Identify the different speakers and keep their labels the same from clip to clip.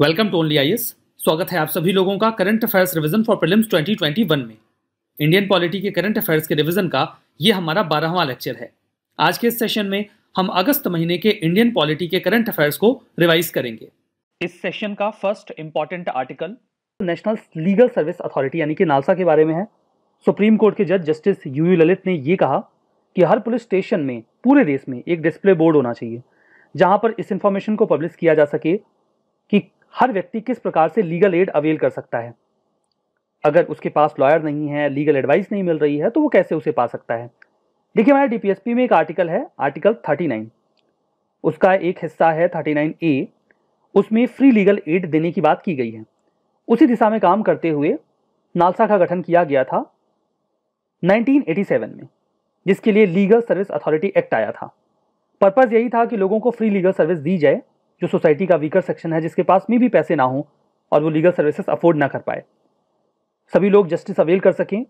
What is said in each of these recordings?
Speaker 1: welcome to only I स्वागत है आप सभी लोगों का current affairs revision for prelims 2021 में इंडियन पॉलिटी के करंट अफेयर्स के रिवीजन का ये हमारा बारहवा लेक्चर है आज के इस सेशन में हम अगस्त महीने के इंडियन पॉलिटी के करंट अफेयर्स को रिवाइज करेंगे इस सेशन का first important article national legal service authority यानी कि नालसा के बारे में है सुप्रीम कोर्ट के जज जस्टिस यू यू ललित ने यह कहा कि हर पुलिस स्टेशन में पूरे देश में एक डिस्प्ले बोर्ड होना चाहिए जहां पर इस इंफॉर्मेशन को पब्लिश किया जा सके कि हर व्यक्ति किस प्रकार से लीगल एड अवेल कर सकता है अगर उसके पास लॉयर नहीं है लीगल एडवाइस नहीं मिल रही है तो वो कैसे उसे पा सकता है देखिए हमारे डीपीएसपी में एक आर्टिकल है आर्टिकल 39 उसका एक हिस्सा है 39 ए उसमें फ्री लीगल एड देने की बात की गई है उसी दिशा में काम करते हुए नालसा का गठन किया गया था 1987 में जिसके लिए लीगल सर्विस अथॉरिटी एक्ट आया था पर्पज़ यही था कि लोगों को फ्री लीगल सर्विस दी जाए जो सोसाइटी का वीकर सेक्शन है जिसके पास में भी पैसे ना हों और वो लीगल सर्विसेज अफोर्ड ना कर पाए सभी लोग जस्टिस अवेल कर सकें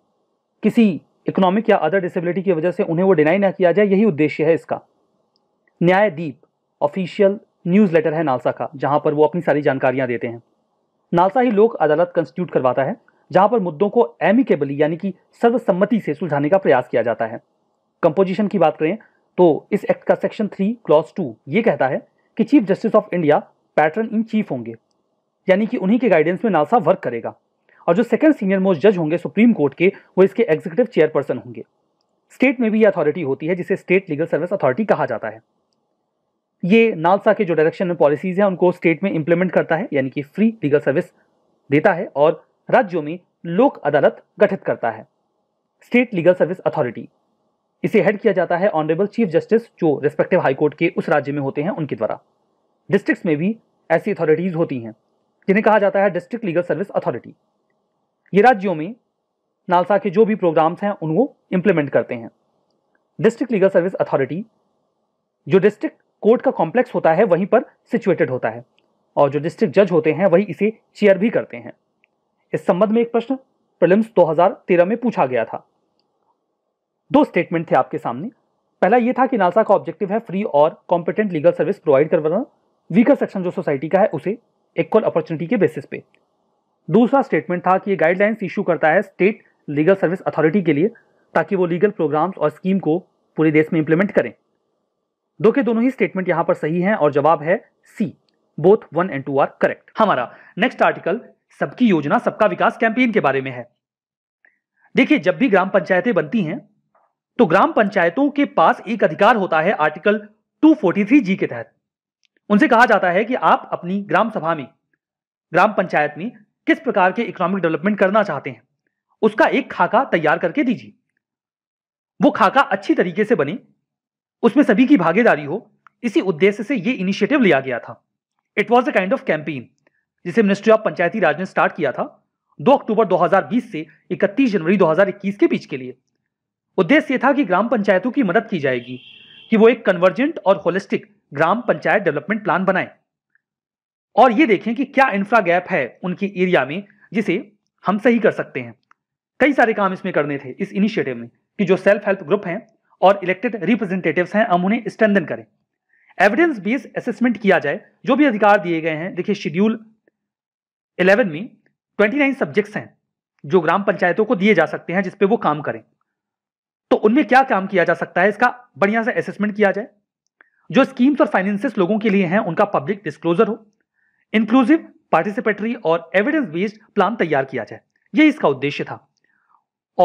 Speaker 1: किसी इकोनॉमिक या अदर डिसेबिलिटी की वजह से उन्हें वो डिनाई ना किया जाए यही उद्देश्य है इसका न्यायदीप ऑफिशियल न्यूज़ लेटर है नालसा का जहाँ पर वो अपनी सारी जानकारियाँ देते हैं नालसा ही लोक अदालत कंस्टिट्यूट करवाता है जहाँ पर मुद्दों को एमिकेबली यानी कि सर्वसम्मति से सुलझाने का प्रयास किया जाता है कंपोजिशन की बात करें तो इस एक्ट का सेक्शन थ्री क्लॉज टू ये कहता है कि chief justice of India patron in chief होंगे यानी कि उन्हीं के गाइडेंस में नासा वर्क करेगा और जो सेकंड सीनियर मोस्ट जज होंगे सुप्रीम कोर्ट के वो इसके एग्जीक्यूटिव चेयरपर्सन होंगे स्टेट में भी ये अथॉरिटी होती है जिसे स्टेट लीगल सर्विस अथॉरिटी कहा जाता है ये नालसा के जो डायरेक्शन में पॉलिसीज हैं उनको स्टेट में इंप्लीमेंट करता है यानी कि फ्री लीगल सर्विस देता है और राज्यों में लोक अदालत गठित करता है स्टेट लीगल सर्विस अथॉरिटी इसे हेड किया जाता है ऑनरेबल चीफ जस्टिस जो रेस्पेक्टिव हाईकोर्ट के उस राज्य में होते हैं उनके द्वारा डिस्ट्रिक्ट में भी ऐसी अथॉरिटीज़ होती हैं जिन्हें कहा जाता है डिस्ट्रिक्ट लीगल सर्विस अथॉरिटी ये राज्यों में नालसा के जो भी प्रोग्राम्स हैं उनको इम्प्लीमेंट करते हैं डिस्ट्रिक्ट लीगल सर्विस अथॉरिटी जो डिस्ट्रिक्ट कोर्ट का कॉम्प्लेक्स होता है वहीं पर सिचुएटेड होता है और जो डिस्ट्रिक्ट जज होते हैं वही इसे चेयर भी करते हैं इस संबंध में एक प्रश्न प्रलिम्स 2013 में पूछा गया था दो स्टेटमेंट थे आपके सामने पहला ये था कि नालसा का ऑब्जेक्टिव है फ्री और कॉम्पिटेंट लीगल सर्विस प्रोवाइड करवाना वीकर सेक्शन जो सोसाइटी का है उसे इक्वल अपॉर्चुनिटी के बेसिस पे दूसरा स्टेटमेंट था कि ये गाइडलाइंस इशू करता है स्टेट लीगल सर्विस अथॉरिटी के लिए ताकि वो लीगल प्रोग्राम्स और स्कीम को पूरे देश में इंप्लीमेंट करें दो के दोनों ही स्टेटमेंट यहां पर सही हैं और जवाब है C both one and two are correct हमारा नेक्स्ट आर्टिकल सबकी योजना सबका विकास कैंपेन के बारे में है देखिए जब भी ग्राम पंचायतें बनती हैं तो ग्राम पंचायतों के पास एक अधिकार होता है आर्टिकल 243 जी के तहत उनसे कहा जाता है कि आप अपनी ग्राम सभा में ग्राम पंचायत में किस प्रकार के इकोनॉमिक डेवलपमेंट करना चाहते हैं उसका एक खाका तैयार करके दीजिए वो खाका अच्छी तरीके से बने उसमें सभी की भागीदारी हो इसी उद्देश्य से ये इनिशिएटिव लिया गया था it was a kind of campaign जिसे मिनिस्ट्री ऑफ पंचायती राज ने स्टार्ट किया था 2 अक्टूबर 2020 से 31 जनवरी 2021 के बीच के लिए उद्देश्य यह था कि ग्राम पंचायतों की मदद की जाएगी कि वो एक कन्वर्जेंट और होलिस्टिक ग्राम पंचायत डेवलपमेंट प्लान बनाए और ये देखें कि क्या इंफ्रा गैप है उनकी एरिया में जिसे हम सही कर सकते हैं कई सारे काम इसमें करने थे इस इनिशिएटिव में कि जो सेल्फ हेल्प ग्रुप हैं और इलेक्टेड रिप्रेजेंटेटिव हैं हम उन्हें स्ट्रेंदन करें एविडेंस बेस्ड असेसमेंट किया जाए जो भी अधिकार दिए गए हैं देखिए शेड्यूल 11 में 29 सब्जेक्ट्स हैं जो ग्राम पंचायतों को दिए जा सकते हैं जिसपे वो काम करें तो उनमें क्या काम किया जा सकता है इसका बढ़िया से असेसमेंट किया जाए जो स्कीम्स और फाइनेंसिस लोगों के लिए हैं उनका पब्लिक डिस्क्लोजर हो इंक्लूसिव पार्टिसिपेटरी और एविडेंस बेस्ड प्लान तैयार किया जाए यही इसका उद्देश्य था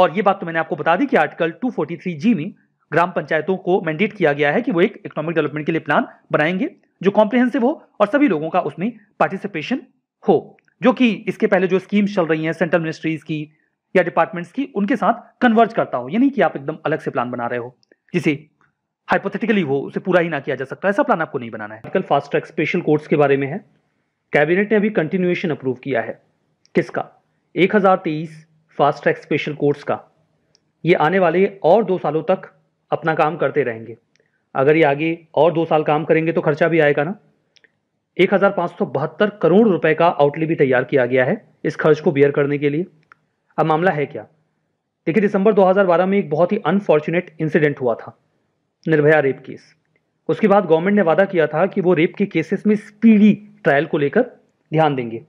Speaker 1: और ये बात तो मैंने आपको बता दी कि आर्टिकल 243 जी में ग्राम पंचायतों को मैंडेट किया गया है कि वो एक इकोनॉमिक डेवलपमेंट के लिए प्लान बनाएंगे जो कॉम्प्रिहेंसिव हो और सभी लोगों का उसमें पार्टिसिपेशन हो जो कि इसके पहले जो स्कीम्स चल रही हैं सेंट्रल मिनिस्ट्रीज की या डिपार्टमेंट्स की उनके साथ कन्वर्ज करता हो यानी कि आप एकदम अलग से प्लान बना रहे हो जिसे हाइपोथेटिकली वो उसे पूरा ही ना किया जा सकता ऐसा प्लान आपको नहीं बनाना है कल फास्ट ट्रैक स्पेशल कोर्ट्स के बारे में है कैबिनेट ने अभी कंटिन्यूएशन अप्रूव किया है किसका एक फास्ट ट्रैक स्पेशल कोर्ट्स का ये आने वाले और दो सालों तक अपना काम करते रहेंगे अगर ये आगे और दो साल काम करेंगे तो खर्चा भी आएगा ना एक करोड़ रुपए का आउटले भी तैयार किया गया है इस खर्च को बियर करने के लिए अब मामला है क्या देखिए दिसंबर 2012 में एक बहुत ही अनफॉर्चुनेट इंसिडेंट हुआ था निर्भया रेप केस उसके बाद गवर्नमेंट ने वादा किया था कि वो रेप के केसेस में स्पीडी ट्रायल को लेकर ध्यान देंगे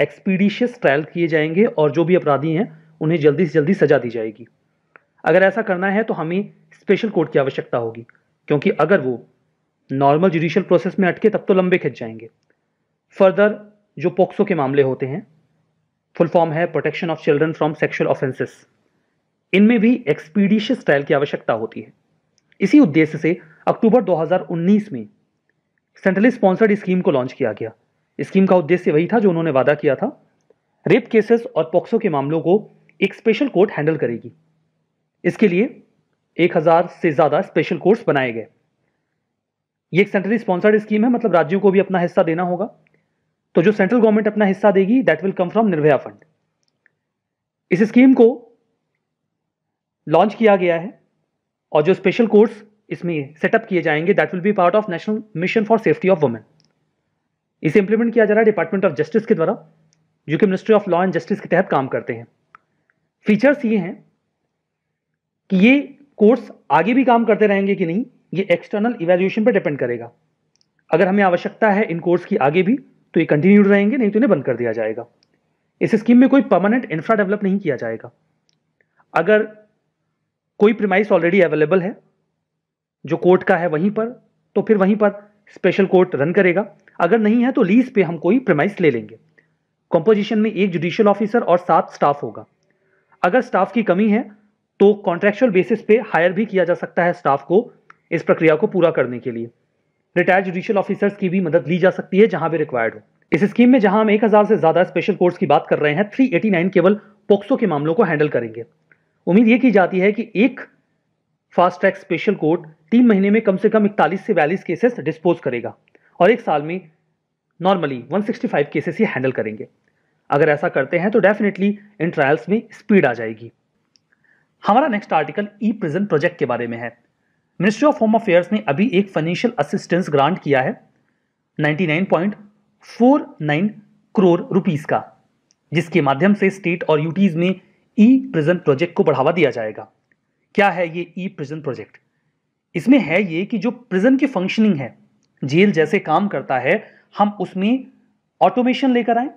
Speaker 1: एक्सपीडिशियस ट्रायल किए जाएंगे और जो भी अपराधी हैं उन्हें जल्दी से जल्दी सजा दी जाएगी अगर ऐसा करना है तो हमें स्पेशल कोर्ट की आवश्यकता होगी क्योंकि अगर वो नॉर्मल जुडिशियल प्रोसेस में अटके तब तो लंबे खिंच जाएंगे फर्दर जो पोक्सो के मामले होते हैं फुल फॉर्म है protection of children from sexual offences इनमें भी एक्सपीडिशियस ट्रायल की आवश्यकता होती है इसी उद्देश्य से अक्टूबर 2019 में सेंट्रली स्पॉन्सर्ड स्कीम को लॉन्च किया गया स्कीम का उद्देश्य वही था जो उन्होंने वादा किया था रेप केसेस और पॉक्सो के मामलों को एक स्पेशल कोर्ट हैंडल करेगी इसके लिए 1000 से ज़्यादा स्पेशल कोर्ट्स बनाए गए ये एक सेंट्रली स्पॉन्सर्ड स्कीम है मतलब राज्यों को भी अपना हिस्सा देना होगा तो जो सेंट्रल गवर्नमेंट अपना हिस्सा देगी that will come from Nirbhaya fund इस स्कीम को लॉन्च किया गया है और जो स्पेशल कोर्स इसमें सेटअप किए जाएंगे that will be part of national mission for safety of women इसे इंप्लीमेंट किया जा रहा है डिपार्टमेंट ऑफ जस्टिस के द्वारा जो कि ministry of law and justice के तहत काम करते हैं फीचर्स ये हैं कि ये कोर्स आगे भी काम करते रहेंगे कि नहीं ये एक्सटर्नल इवेल्यूशन पर डिपेंड करेगा अगर हमें आवश्यकता है इन कोर्स की आगे भी तो ये कंटिन्यूड रहेंगे नहीं तो इन्हें बंद कर दिया जाएगा इस स्कीम में कोई परमानेंट इंफ्रा डेवलप नहीं किया जाएगा अगर कोई प्रिमाइस ऑलरेडी अवेलेबल है जो कोर्ट का है वहीं पर तो फिर वहीं पर स्पेशल कोर्ट रन करेगा अगर नहीं है तो लीज पे हम कोई प्रेमाइस ले लेंगे कॉम्पोजिशन में एक जुडिशियल ऑफिसर और सात स्टाफ होगा अगर स्टाफ की कमी है तो कॉन्ट्रेक्चुअल बेसिस पे हायर भी किया जा सकता है स्टाफ को इस प्रक्रिया को पूरा करने के लिए रिटायर्ड जुडिशियल ऑफिसर्स की भी मदद ली जा सकती है जहां भी रिक्वायर्ड हो इस स्कीम में जहां हम एक हजार से ज्यादा स्पेशल कोर्ट्स की बात कर रहे हैं 389 केवल पोक्सो के मामलों को हैंडल करेंगे उम्मीद ये की जाती है कि एक फास्ट ट्रैक स्पेशल कोर्ट तीन महीने में कम से कम इकतालीस से बयालीस केसेस डिस्पोज करेगा और एक साल में नॉर्मली 165 केसेस ही हैंडल करेंगे अगर ऐसा करते हैं तो डेफिनेटली इन ट्रायल्स में स्पीड आ जाएगी हमारा next article e prison project के बारे में है मिनिस्ट्री ऑफ होम अफेयर्स ने अभी एक फाइनेंशियल असिस्टेंस ग्रांट किया है 99.49 करोड़ रुपीस का जिसके माध्यम से स्टेट और यूटीज में ई प्रिजन प्रोजेक्ट को बढ़ावा दिया जाएगा क्या है ये ई प्रिजन प्रोजेक्ट इसमें है ये कि जो प्रिजन की फंक्शनिंग है जेल जैसे काम करता है हम उसमें ऑटोमेशन लेकर आए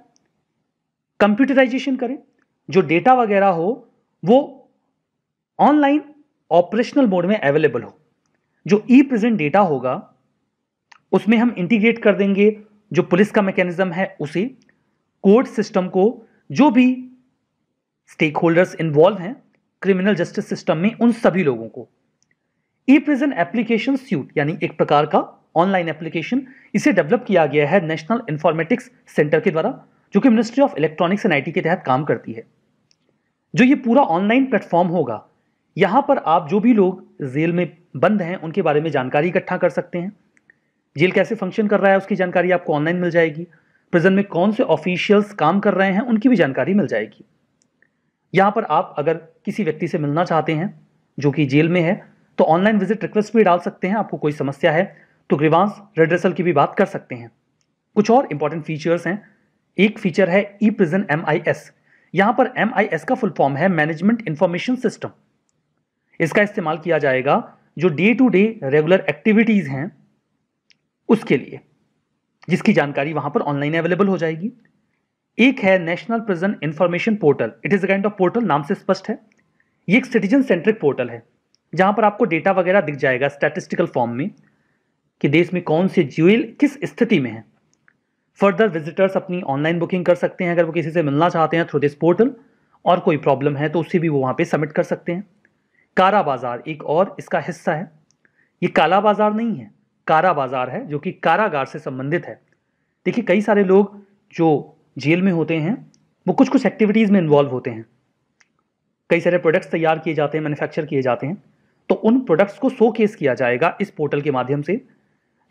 Speaker 1: कंप्यूटराइजेशन करें जो डेटा वगैरह हो वो ऑनलाइन ऑपरेशनल मोड में अवेलेबल हो जो ई प्रेजेंट डेटा होगा उसमें हम इंटीग्रेट कर देंगे जो पुलिस का मैकेनिज्म है उसे कोर्ट सिस्टम को जो भी स्टेक होल्डर्स इन्वॉल्व हैं क्रिमिनल जस्टिस सिस्टम में उन सभी लोगों को ई प्रिजन एप्लीकेशन स्यूट यानी एक प्रकार का ऑनलाइन एप्लीकेशन इसे डेवलप किया गया है नेशनल इंफॉर्मेटिक्स सेंटर के द्वारा जो कि ministry of electronics and IT के तहत काम करती है जो ये पूरा ऑनलाइन प्लेटफॉर्म होगा यहां पर आप जो भी लोग जेल में बंद हैं उनके बारे में जानकारी इकट्ठा कर सकते हैं जेल कैसे फंक्शन कर रहा है उसकी जानकारी आपको ऑनलाइन मिल जाएगी प्रिजन में कौन से ऑफिशियल्स काम कर रहे हैं उनकी भी जानकारी मिल जाएगी यहाँ पर आप अगर किसी व्यक्ति से मिलना चाहते हैं जो कि जेल में है तो ऑनलाइन विजिट रिक्वेस्ट भी डाल सकते हैं आपको कोई समस्या है तो ग्रीवांस रेड्रेसल की भी बात कर सकते हैं कुछ और इंपॉर्टेंट फीचर्स हैं एक फीचर है e prison M I S यहाँ पर एम आई एस का फुल फॉर्म है मैनेजमेंट इन्फॉर्मेशन सिस्टम इसका इस्तेमाल किया जाएगा जो day to day regular activities हैं उसके लिए जिसकी जानकारी वहाँ पर ऑनलाइन अवेलेबल हो जाएगी एक है national prison information portal it is a kind of portal नाम से स्पष्ट है ये एक सिटीजन सेंट्रिक पोर्टल है जहाँ पर आपको डेटा वगैरह दिख जाएगा स्टैटिस्टिकल फॉर्म में कि देश में कौन से ज्यूल किस स्थिति में है फर्दर विजिटर्स अपनी ऑनलाइन बुकिंग कर सकते हैं अगर वो किसी से मिलना चाहते हैं थ्रू दिस पोर्टल और कोई प्रॉब्लम है तो उससे भी वो वहाँ पे सबमिट कर सकते हैं कारा बाजार एक और इसका हिस्सा है ये काला बाजार नहीं है कारा बाजार है जो कि कारागार से संबंधित है देखिए कई सारे लोग जो जेल में होते हैं वो कुछ कुछ एक्टिविटीज़ में इन्वॉल्व होते हैं कई सारे प्रोडक्ट्स तैयार किए जाते हैं मैन्युफैक्चर किए जाते हैं तो उन प्रोडक्ट्स को शो केस किया जाएगा इस पोर्टल के माध्यम से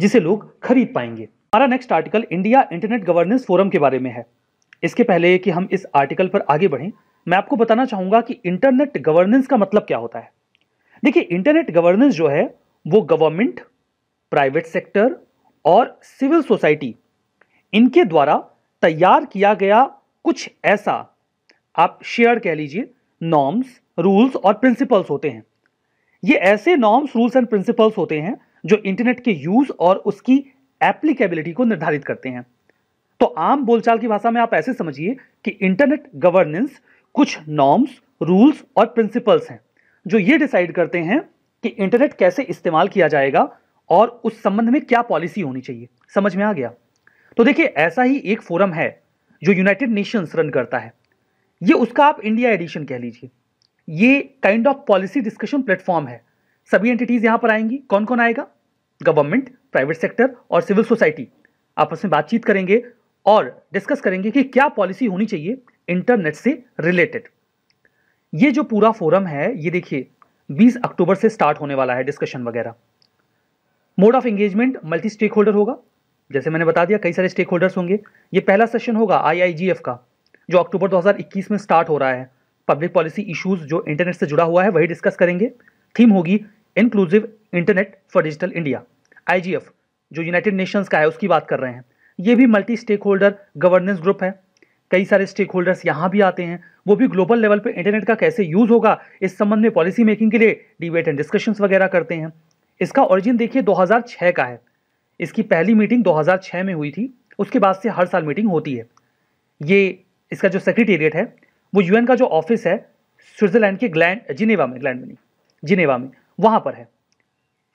Speaker 1: जिसे लोग खरीद पाएंगे हमारा next article India internet governance forum के बारे में है इसके पहले कि हम इस आर्टिकल पर आगे बढ़ें मैं आपको बताना चाहूँगा कि इंटरनेट गवर्नेंस का मतलब क्या होता है देखिए इंटरनेट गवर्नेंस जो है वो गवर्नमेंट प्राइवेट सेक्टर और सिविल सोसाइटी इनके द्वारा तैयार किया गया कुछ ऐसा आप शेयर कह लीजिए नॉर्म्स रूल्स और प्रिंसिपल्स होते हैं ये ऐसे नॉर्म्स रूल्स एंड प्रिंसिपल्स होते हैं जो इंटरनेट के यूज और उसकी एप्लीकेबिलिटी को निर्धारित करते हैं तो आम बोलचाल की भाषा में आप ऐसे समझिए कि इंटरनेट गवर्नेंस कुछ नॉर्म्स रूल्स और प्रिंसिपल्स हैं जो ये डिसाइड करते हैं कि इंटरनेट कैसे इस्तेमाल किया जाएगा और उस संबंध में क्या पॉलिसी होनी चाहिए समझ में आ गया तो देखिए ऐसा ही एक फोरम है जो यूनाइटेड नेशंस रन करता है ये उसका आप इंडिया एडिशन कह लीजिए ये kind of policy discussion platform है सभी एंटिटीज यहां पर आएंगी कौन कौन आएगा गवर्नमेंट प्राइवेट सेक्टर और सिविल सोसाइटी आपस में बातचीत करेंगे और डिस्कस करेंगे कि क्या पॉलिसी होनी चाहिए इंटरनेट से रिलेटेड ये जो पूरा फोरम है ये देखिए 20 अक्टूबर से स्टार्ट होने वाला है डिस्कशन वगैरह mode of engagement multi stakeholder होगा जैसे मैंने बता दिया कई सारे स्टेक होल्डर्स होंगे ये पहला सेशन होगा आईआईजीएफ का जो अक्टूबर 2021 में स्टार्ट हो रहा है पब्लिक पॉलिसी इश्यूज जो इंटरनेट से जुड़ा हुआ है वही डिस्कस करेंगे थीम होगी inclusive internet for digital India आई जो यूनाइटेड नेशंस का है उसकी बात कर रहे हैं ये भी multi stakeholder governance group है कई सारे स्टेक होल्डर्स यहाँ भी आते हैं वो भी ग्लोबल लेवल पर इंटरनेट का कैसे यूज़ होगा इस संबंध में पॉलिसी मेकिंग के लिए डिबेट एंड डिस्कशंस वगैरह करते हैं इसका ओरिजिन देखिए 2006 का है इसकी पहली मीटिंग 2006 में हुई थी उसके बाद से हर साल मीटिंग होती है ये इसका जो सेक्रेटेरिएट है वो यूएन का जो ऑफिस है स्विट्जरलैंड के ग्लैंड जिनेवा में ग्लैंड में नहीं जिनेवा में वहाँ पर है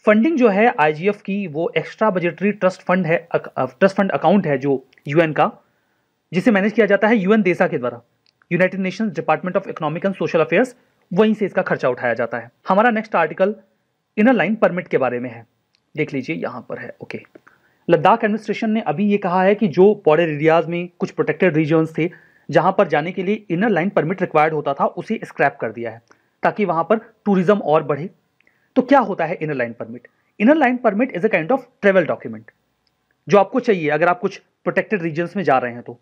Speaker 1: फंडिंग जो है आई की वो एक्स्ट्रा बजटरी ट्रस्ट फंड है ट्रस्ट फंड अकाउंट है जो यूएन का जिसे मैनेज किया जाता है यूएन देसा के द्वारा United Nation department of economic and social affairs वहीं से इसका खर्चा उठाया जाता है हमारा next article inner line permit के बारे में है देख लीजिए यहाँ पर है ओके लद्दाख एडमिनिस्ट्रेशन ने अभी ये कहा है कि जो बॉर्डर एरियाज में कुछ प्रोटेक्टेड रीजन थे जहाँ पर जाने के लिए इनर लाइन परमिट रिक्वायर्ड होता था उसे स्क्रैप कर दिया है ताकि वहाँ पर टूरिज्म और बढ़े तो क्या होता है inner line permit inner line permit is a kind of travel document जो आपको चाहिए अगर आप कुछ प्रोटेक्टेड रीजन्स में जा रहे हैं तो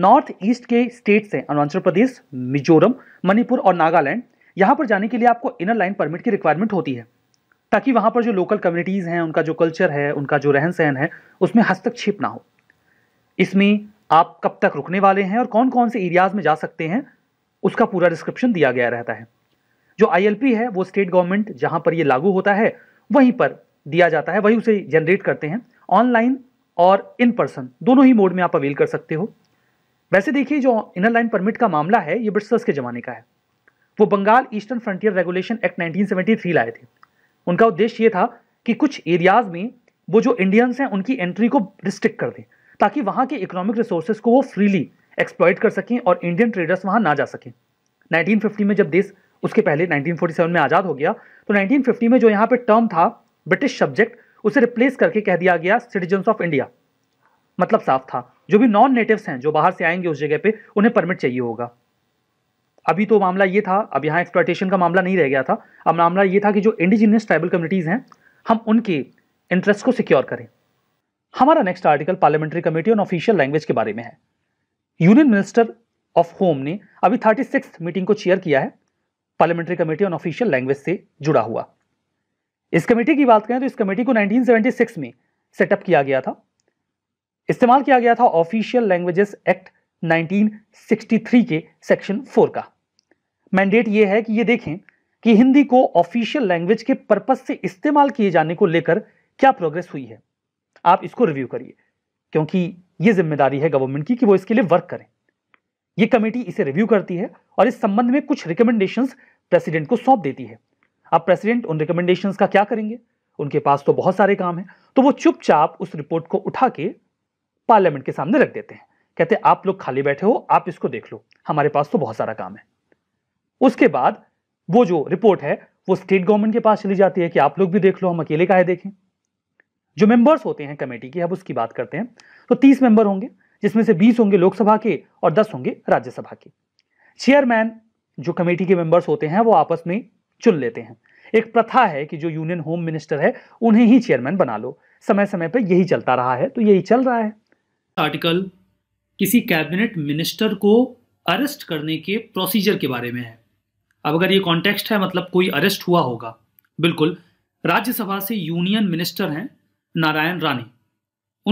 Speaker 1: नॉर्थ ईस्ट के स्टेट्स हैं अरुणाचल प्रदेश मिजोरम मणिपुर और नागालैंड यहाँ पर जाने के लिए आपको इनर लाइन परमिट की रिक्वायरमेंट होती है ताकि वहाँ पर जो लोकल कम्युनिटीज़ हैं उनका जो कल्चर है उनका जो रहन सहन है उसमें हस्तक्षेप ना हो इसमें आप कब तक रुकने वाले हैं और कौन कौन से एरियाज़ में जा सकते हैं उसका पूरा डिस्क्रिप्शन दिया गया रहता है जो आई है वो स्टेट गवर्नमेंट जहाँ पर ये लागू होता है वहीं पर दिया जाता है वही उसे जनरेट करते हैं ऑनलाइन और इन पर्सन दोनों ही मोड में आप अवेल कर सकते हो वैसे देखिए जो इनर लाइन परमिट का मामला है ये ब्रिटिशर्स के ज़माने का है वो Bengal eastern frontier regulation act 1973 लाए थे उनका उद्देश्य ये था कि कुछ एरियाज़ में वो जो इंडियंस हैं उनकी एंट्री को रिस्ट्रिक्ट कर दें ताकि वहाँ के इकोनॉमिक रिसोर्सेज को वो फ्रीली एक्सप्लॉयट कर सकें और इंडियन ट्रेडर्स वहाँ ना जा सकें 1950 में जब देश उसके पहले 1947 में आज़ाद हो गया तो 1950 में जो यहाँ पे टर्म था ब्रिटिश सब्जेक्ट उसे रिप्लेस करके कह दिया गया सिटीजन्स ऑफ इंडिया मतलब साफ था जो भी नॉन नेटिव्स हैं जो बाहर से आएंगे उस जगह पे उन्हें परमिट चाहिए होगा अभी तो मामला ये था अब यहाँ एक्सप्लाइटेशन का मामला नहीं रह गया था अब मामला ये था कि जो इंडिजीनियस ट्राइबल कम्युनिटीज़ हैं हम उनके इंटरेस्ट को सिक्योर करें हमारा next article parliamentary committee on official language के बारे में है यूनियन मिनिस्टर ऑफ होम ने अभी थर्टी सिक्स मीटिंग को चेयर किया है parliamentary committee on official language से जुड़ा हुआ इस कमेटी की बात करें तो इस कमेटी को 1976 में सेटअप किया गया था इस्तेमाल किया गया था ऑफिशियल लैंग्वेजेस एक्ट 1963 के सेक्शन 4 का मैंडेट यह है कि ये देखें कि हिंदी को ऑफिशियल लैंग्वेज के पर्पज से इस्तेमाल किए जाने को लेकर क्या प्रोग्रेस हुई है आप इसको रिव्यू करिए क्योंकि ये जिम्मेदारी है गवर्नमेंट की कि वो इसके लिए वर्क करें ये कमेटी इसे रिव्यू करती है और इस संबंध में कुछ रिकमेंडेशन प्रेसिडेंट को सौंप देती है अब प्रेसिडेंट उन रिकमेंडेशन का क्या करेंगे उनके पास तो बहुत सारे काम हैं तो वो चुपचाप उस रिपोर्ट को उठा के पार्लियामेंट के सामने रख देते हैं कहते हैं आप लोग खाली बैठे हो आप इसको देख लो हमारे पास तो बहुत सारा काम है उसके बाद वो जो रिपोर्ट है वो स्टेट गवर्नमेंट के पास चली जाती है कि आप लोग भी देख लो हम अकेले का है देखें जो मेंबर्स होते हैं कमेटी के अब उसकी बात करते हैं तो तीस मेंबर होंगे जिसमें से बीस होंगे लोकसभा के और दस होंगे राज्यसभा के चेयरमैन जो कमेटी के मेंबर्स होते हैं वो आपस में चुन लेते हैं एक प्रथा है कि जो यूनियन होम मिनिस्टर है उन्हें ही चेयरमैन बना लो समय समय पर यही चलता रहा है तो यही चल रहा है आर्टिकल किसी कैबिनेट मिनिस्टर को अरेस्ट करने के प्रोसीजर के बारे में है अब अगर ये कॉन्टेक्स्ट है मतलब कोई अरेस्ट हुआ होगा बिल्कुल राज्यसभा से यूनियन मिनिस्टर हैं नारायण रानी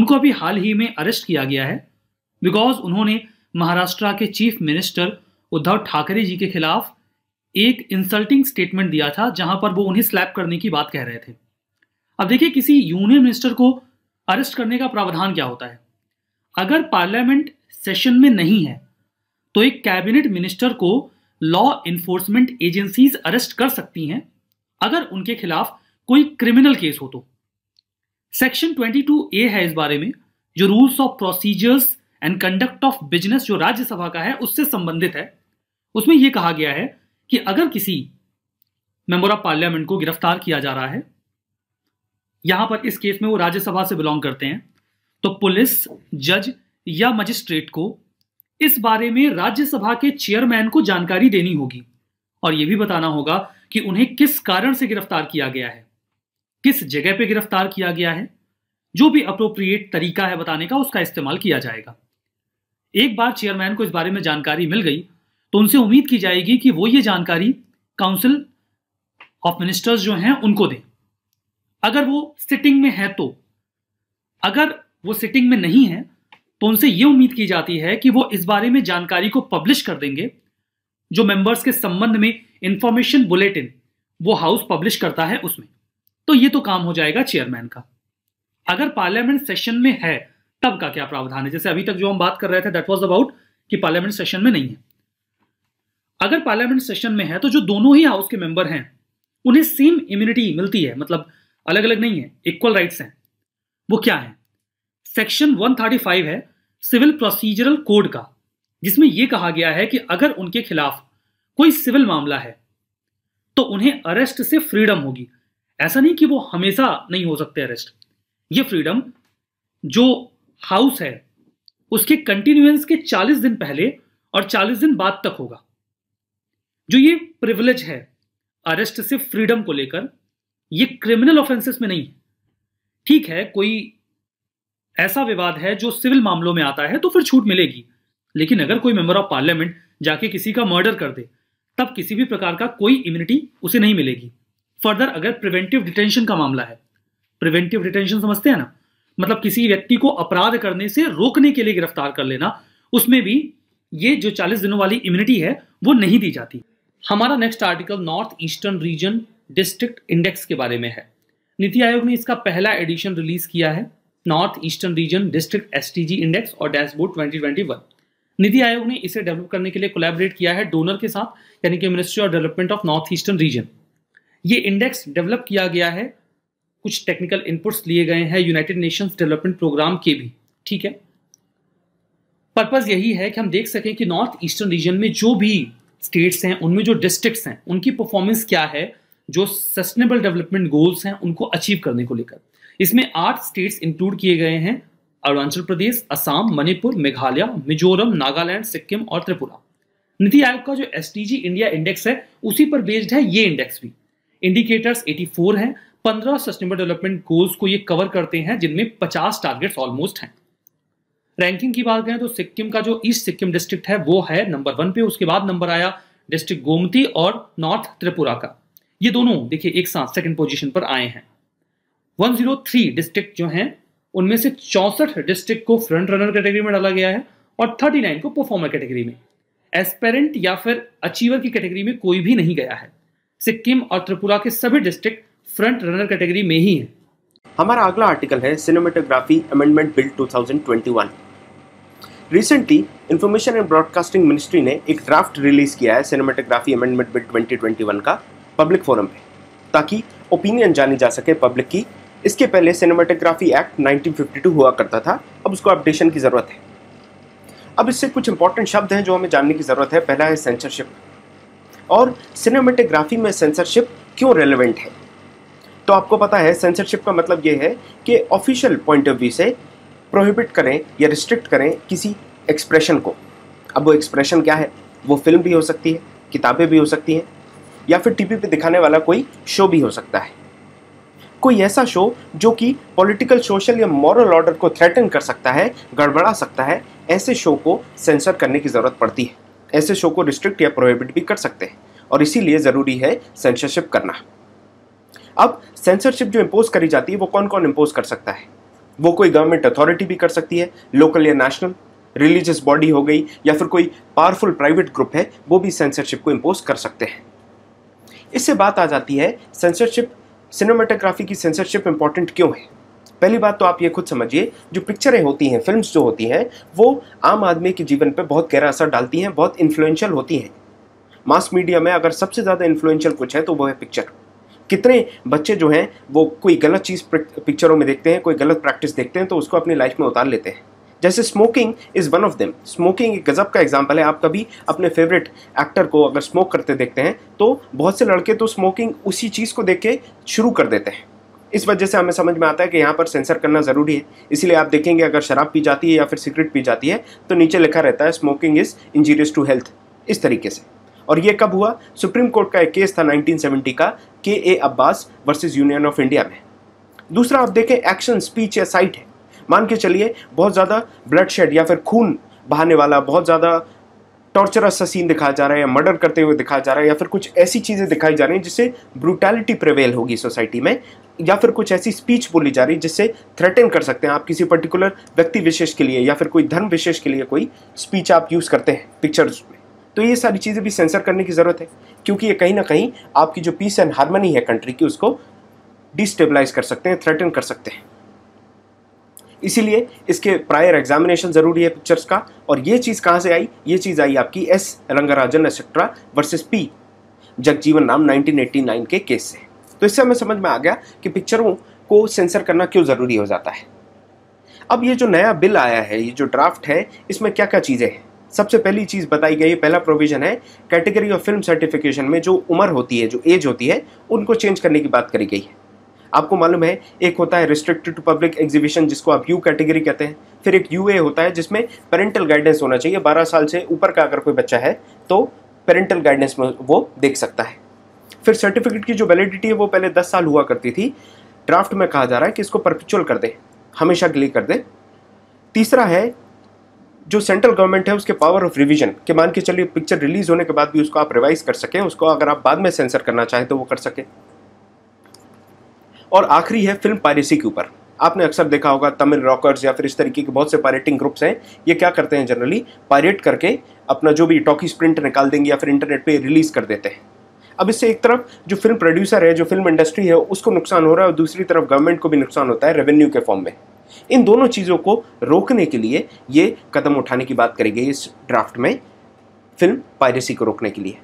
Speaker 1: उनको अभी हाल ही में अरेस्ट किया गया है बिकॉज उन्होंने महाराष्ट्र के चीफ मिनिस्टर उद्धव ठाकरे जी के खिलाफ एक इंसल्टिंग स्टेटमेंट दिया था जहां पर वो उन्हें स्लैप करने की बात कह रहे थे अब देखिए किसी यूनियन मिनिस्टर को अरेस्ट करने का प्रावधान क्या होता है अगर पार्लियामेंट सेशन में नहीं है तो एक कैबिनेट मिनिस्टर को लॉ इन्फोर्समेंट एजेंसीज अरेस्ट कर सकती हैं अगर उनके खिलाफ कोई क्रिमिनल केस हो तो सेक्शन 22 ए है इस बारे में जो rules of procedures and conduct of business जो राज्यसभा का है उससे संबंधित है उसमें यह कहा गया है कि अगर किसी मेंबर ऑफ पार्लियामेंट को गिरफ्तार किया जा रहा है यहां पर इस केस में वो राज्यसभा से बिलोंग करते हैं तो पुलिस जज या मजिस्ट्रेट को इस बारे में राज्यसभा के चेयरमैन को जानकारी देनी होगी और यह भी बताना होगा कि उन्हें किस कारण से गिरफ्तार किया गया है किस जगह पे गिरफ्तार किया गया है जो भी अप्रोप्रिएट तरीका है बताने का उसका इस्तेमाल किया जाएगा एक बार चेयरमैन को इस बारे में जानकारी मिल गई तो उनसे उम्मीद की जाएगी कि वो ये जानकारी काउंसिल ऑफ मिनिस्टर्स जो हैं उनको दें अगर वो सिटिंग में है तो अगर वो सिटिंग में नहीं है तो उनसे ये उम्मीद की जाती है कि वो इस बारे में जानकारी को पब्लिश कर देंगे जो मेंबर्स के संबंध में इंफॉर्मेशन बुलेटिन वो हाउस पब्लिश करता है उसमें तो ये तो काम हो जाएगा चेयरमैन का अगर पार्लियामेंट सेशन में है तब का क्या प्रावधान है जैसे अभी तक जो हम बात कर रहे थे दैट वॉज अबाउट कि पार्लियामेंट सेशन में नहीं है अगर पार्लियामेंट सेशन में है तो जो दोनों ही हाउस के मेंबर हैं उन्हें सेम इम्यूनिटी मिलती है मतलब अलग अलग नहीं है इक्वल राइट्स हैं वो क्या है सेक्शन 135 है सिविल प्रोसीजरल कोड का जिसमें यह कहा गया है कि अगर उनके खिलाफ कोई सिविल मामला है तो उन्हें अरेस्ट से फ्रीडम होगी ऐसा नहीं कि वो हमेशा नहीं हो सकते अरेस्ट ये फ्रीडम जो हाउस है उसके कंटिन्यूएंस के 40 दिन पहले और 40 दिन बाद तक होगा जो ये प्रिविलेज है अरेस्ट से फ्रीडम को लेकर ये क्रिमिनल ऑफेंसेस में नहीं है ठीक है कोई ऐसा विवाद है जो सिविल मामलों में आता है तो फिर छूट मिलेगी लेकिन अगर कोई मेंबर ऑफ पार्लियामेंट जाके किसी का मर्डर कर दे तब किसी भी प्रकार का कोई इम्यूनिटी उसे नहीं मिलेगी फर्दर अगर प्रिवेंटिव डिटेंशन का मामला है प्रिवेंटिव डिटेंशन समझते हैं ना मतलब किसी व्यक्ति को अपराध करने से रोकने के लिए गिरफ्तार कर लेना उसमें भी ये जो 40 दिनों वाली इम्यूनिटी है वो नहीं दी जाती हमारा next article north eastern region district index के बारे में है नीति आयोग ने इसका पहला एडिशन रिलीज किया है north eastern region district S index और डैशबोर्ड 2021 नीति आयोग ने इसे डेवलप करने के लिए कोलैबोरेट किया है डोनर के साथ यानी कि ministry of development of north eastern region ये इंडेक्स डेवलप किया गया है कुछ टेक्निकल इनपुट्स लिए गए हैं यूनाइटेड नेशंस डेवलपमेंट प्रोग्राम के भी ठीक है पर्पज यही है कि हम देख सकें कि नॉर्थ ईस्टर्न रीजन में जो भी स्टेट्स हैं उनमें जो डिस्ट्रिक्ट्स हैं उनकी परफॉर्मेंस क्या है जो सस्टेनेबल डेवलपमेंट गोल्स हैं उनको अचीव करने को लेकर इसमें आठ स्टेट्स इंक्लूड किए गए हैं अरुणाचल प्रदेश असम मणिपुर मेघालय मिजोरम नागालैंड सिक्किम और त्रिपुरा नीति आयोग का जो एस इंडिया इंडेक्स है उसी पर बेस्ड है ये इंडेक्स भी इंडिकेटर्स 84 है पंद्रह सस्टेनेबल डेवलपमेंट गोल्स को ये कवर करते हैं जिनमें 50 टारगेट्स ऑलमोस्ट हैं रैंकिंग की बात करें तो सिक्किम का जो ईस्ट सिक्किम डिस्ट्रिक्ट है वो है नंबर वन पे उसके बाद नंबर आया डिस्ट्रिक्ट गोमती और नॉर्थ त्रिपुरा का ये दोनों देखिए एक साथ सेकंड पोजीशन पर आए हैं 103 डिस्ट्रिक्ट जो हैं उनमें से चौसठ डिस्ट्रिक्ट को फ्रंट रनर कैटेगरी में डाला गया है और 39 को परफॉर्मर कैटेगरी में एस्पेरेंट या फिर अचीवर की कैटेगरी में कोई भी नहीं गया है सिक्किम और त्रिपुरा के सभी डिस्ट्रिक्ट फ्रंट रनर कैटेगरी में ही हैं
Speaker 2: हमारा अगला आर्टिकल है cinematography amendment bill 2021 recently information and broadcasting ministry ने एक ड्राफ्ट रिलीज किया है सिनेमेटोग्राफी अमेंडमेंट बिल 2021 का पब्लिक फोरम पे ताकि ओपिनियन जानी जा सके पब्लिक की इसके पहले सिनेमाटोग्राफी एक्ट 1952 हुआ करता था अब उसको अपडेशन की ज़रूरत है अब इससे कुछ इंपॉर्टेंट शब्द हैं जो हमें जानने की ज़रूरत है पहला है सेंसरशिप और सिनेमाटोग्राफी में सेंसरशिप क्यों रेलिवेंट है तो आपको पता है सेंसरशिप का मतलब ये है कि ऑफिशियल पॉइंट ऑफ व्यू से प्रोहिबिट करें या रिस्ट्रिक्ट करें किसी एक्सप्रेशन को अब वो एक्सप्रेशन क्या है वो फिल्म भी हो सकती है किताबें भी हो सकती हैं या फिर टीवी पे दिखाने वाला कोई शो भी हो सकता है कोई ऐसा शो जो कि पॉलिटिकल सोशल या मॉरल ऑर्डर को थ्रेटन कर सकता है गड़बड़ा सकता है ऐसे शो को सेंसर करने की ज़रूरत पड़ती है ऐसे शो को रिस्ट्रिक्ट या प्रोहिबिट भी कर सकते हैं और इसीलिए ज़रूरी है सेंसरशिप करना अब सेंसरशिप जो इम्पोज करी जाती है वो कौन कौन इम्पोज कर सकता है वो कोई गवर्नमेंट अथॉरिटी भी कर सकती है लोकल या नेशनल रिलीजियस बॉडी हो गई या फिर कोई पावरफुल प्राइवेट ग्रुप है वो भी सेंसरशिप को इम्पोज कर सकते हैं इससे बात आ जाती है सेंसरशिप सिनेमाटोग्राफी की सेंसरशिप इंपॉर्टेंट क्यों है पहली बात तो आप ये खुद समझिए जो पिक्चरें होती हैं फिल्म्स जो होती हैं वो आम आदमी के जीवन पर बहुत गहरा असर डालती हैं बहुत इन्फ्लुएंशियल होती हैं मास मीडिया में अगर सबसे ज़्यादा इन्फ्लुएंशियल कुछ है तो वो है पिक्चर कितने बच्चे जो हैं वो कोई गलत चीज़ पिक्चरों में देखते हैं कोई गलत प्रैक्टिस देखते हैं तो उसको अपनी लाइफ में उतार लेते हैं जैसे smoking is one of them smoking एक गज़ब का एग्जाम्पल है आप कभी अपने फेवरेट एक्टर को अगर स्मोक करते देखते हैं तो बहुत से लड़के तो स्मोकिंग उसी चीज़ को देख के शुरू कर देते हैं इस वजह से हमें समझ में आता है कि यहाँ पर सेंसर करना ज़रूरी है इसीलिए आप देखेंगे अगर शराब पी जाती है या फिर सिगरेट पी जाती है तो नीचे लिखा रहता है smoking is injurious to health इस तरीके से और ये कब हुआ सुप्रीम कोर्ट का एक केस था 1970 का K A Abbas versus union of India में दूसरा आप देखें एक्शन स्पीच या साइट है मान के चलिए बहुत ज़्यादा ब्लड शेड या फिर खून बहाने वाला बहुत ज़्यादा टॉर्चरस सा सीन दिखाया जा रहा है या मर्डर करते हुए दिखाया जा रहा है या फिर कुछ ऐसी चीज़ें दिखाई जा रही हैं जिससे ब्रूटैलिटी प्रिवेल होगी सोसाइटी में या फिर कुछ ऐसी स्पीच बोली जा रही है जिससे थ्रेटन कर सकते हैं आप किसी पर्टिकुलर व्यक्ति विशेष के लिए या फिर कोई धर्म विशेष के लिए कोई स्पीच आप यूज़ करते हैं पिक्चर्स में तो ये सारी चीज़ें भी सेंसर करने की ज़रूरत है क्योंकि ये कहीं ना कहीं आपकी जो पीस एंड हारमोनी है कंट्री की उसको डिस्टेबलाइज कर सकते हैं थ्रेटन कर सकते हैं इसीलिए इसके प्रायर एग्जामिनेशन ज़रूरी है पिक्चर्स का और ये चीज़ कहाँ से आई ये चीज़ आई आपकी S Rangarajan etcetera versus P Jagjivan नाम 1989 के केस से तो इससे हमें समझ में आ गया कि पिक्चरों को सेंसर करना क्यों ज़रूरी हो जाता है अब ये जो नया बिल आया है ये जो ड्राफ्ट है इसमें क्या क्या चीज़ें हैं सबसे पहली चीज़ बताई गई है पहला प्रोविज़न है कैटेगरी ऑफ फिल्म सर्टिफिकेशन में जो उम्र होती है जो एज होती है उनको चेंज करने की बात करी गई है आपको मालूम है एक होता है रिस्ट्रिक्टेड टू पब्लिक एग्जीबिशन जिसको आप यू कैटेगरी कहते हैं फिर एक यू होता है जिसमें पेरेंटल गाइडेंस होना चाहिए बारह साल से ऊपर का अगर कोई बच्चा है तो पेरेंटल गाइडेंस में वो देख सकता है फिर सर्टिफिकेट की जो वैलिडिटी है वो पहले दस साल हुआ करती थी ड्राफ्ट में कहा जा रहा है कि इसको परपिचुअल कर दें हमेशा के लिए कर दें तीसरा है जो सेंट्रल गवर्नमेंट है उसके पावर ऑफ रिवीजन के मान के चलिए पिक्चर रिलीज होने के बाद भी उसको आप रिवाइज कर सकें उसको अगर आप बाद में सेंसर करना चाहें तो वो कर सकें और आखिरी है फिल्म पायरेसी के ऊपर आपने अक्सर देखा होगा तमिल रॉकर्स या फिर इस तरीके के बहुत से पायरेटिंग ग्रुप्स हैं ये क्या करते हैं जनरली पायरेट करके अपना जो भी टॉकीज प्रिंट निकाल देंगे या फिर इंटरनेट पर रिलीज़ कर देते हैं अब इससे एक तरफ जो फिल्म प्रोड्यूसर है जो फिल्म इंडस्ट्री है उसको नुकसान हो रहा है और दूसरी तरफ गवर्नमेंट को भी नुकसान होता है रेवेन्यू के फॉर्म में इन दोनों चीज़ों को रोकने के लिए ये कदम उठाने की बात करेगी इस ड्राफ्ट में फिल्म पायरेसी को रोकने के लिए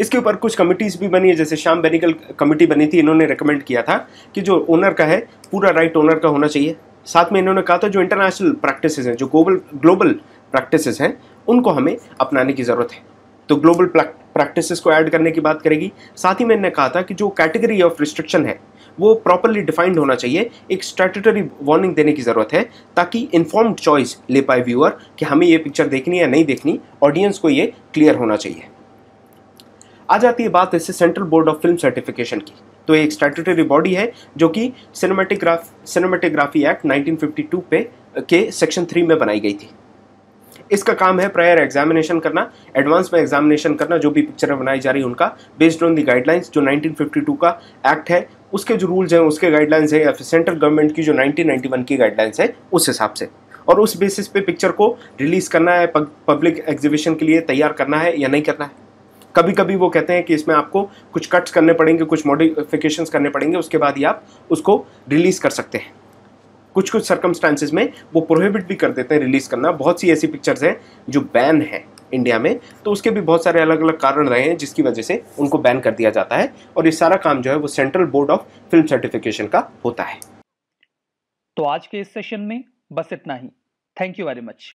Speaker 2: इसके ऊपर कुछ कमिटीज़ भी बनी है जैसे शाम बेनिकल कमिटी बनी थी इन्होंने रिकमेंड किया था कि जो ओनर का है पूरा राइट ओनर का होना चाहिए साथ में इन्होंने कहा था जो इंटरनेशनल प्रैक्टिस हैं जो ग्लोबल ग्लोबल प्रैक्टिस हैं उनको हमें अपनाने की ज़रूरत है तो ग्लोबल प्रैक्टिस को ऐड करने की बात करेगी साथ ही मैंने कहा था कि जो कैटेगरी ऑफ रिस्ट्रिक्शन है वो प्रॉपरली डिफाइंड होना चाहिए एक स्ट्रेटरी वार्निंग देने की ज़रूरत है ताकि इन्फॉर्म्ड चॉइस ले पाए व्यूअर कि हमें ये पिक्चर देखनी या नहीं देखनी ऑडियंस को ये क्लियर होना चाहिए आ जाती है बात इससे central board of film certification की तो एक स्टैटूटरी बॉडी है जो कि सिनेमाटोग्राफ सिनेमाटोग्राफी एक्ट 1952 पे के सेक्शन थ्री में बनाई गई थी इसका काम है प्रायर एग्जामिनेशन करना एडवांस में एग्जामिनेशन करना जो भी पिक्चरें बनाई जा रही है उनका बेस्ड ऑन दी गाइडलाइंस जो 1952 का एक्ट है उसके जो रूल्स हैं उसके गाइडलाइंस हैं या फिर सेंट्रल गवर्नमेंट की जो 1991 की गाइडलाइंस है उस हिसाब से और उस बेसिस पे पिक्चर को रिलीज़ करना है पब्लिक एग्जीबिशन के लिए तैयार करना है या नहीं करना है कभी कभी वो कहते हैं कि इसमें आपको कुछ कट्स करने पड़ेंगे कुछ मॉडिफिकेशन करने पड़ेंगे उसके बाद ही आप उसको रिलीज़ कर सकते हैं कुछ कुछ सर्कमस्टांसिस में वो प्रोहिबिट भी कर देते हैं रिलीज़ करना बहुत सी ऐसी पिक्चर्स हैं जो बैन है इंडिया में तो उसके भी बहुत सारे अलग अलग कारण रहे हैं जिसकी वजह से उनको बैन कर दिया जाता है और ये सारा काम जो है वो central board of film certification का होता है
Speaker 1: तो आज के इस सेशन में बस इतना ही थैंक यू वेरी मच